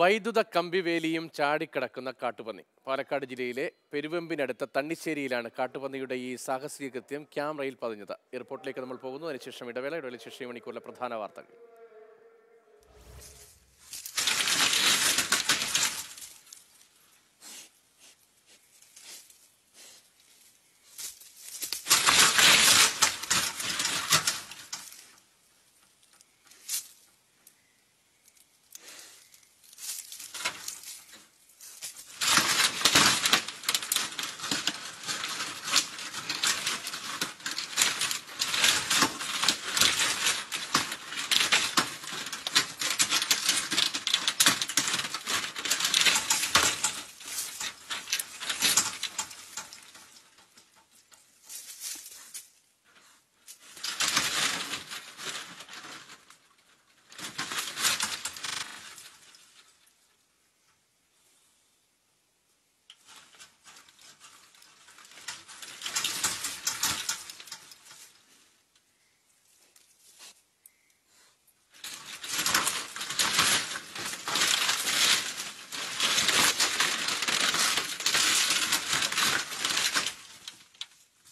വൈദ്യുത കമ്പിവേലിയും ചാടിക്കിടക്കുന്ന കാട്ടുപന്നി പാലക്കാട് ജില്ലയിലെ പെരുവെമ്പിനടുത്ത തണ്ണിശ്ശേരിയിലാണ് കാട്ടുപന്നിയുടെ ഈ സാഹസിക കൃത്യം ക്യാമറയിൽ പതിഞ്ഞത് എയർപോർട്ടിലേക്ക് നമ്മൾ പോകുന്നു അതിനുശേഷം ഇടവേള ഇടവേള ശേഷം മണിക്കൂറിലെ പ്രധാന വാർത്തകൾ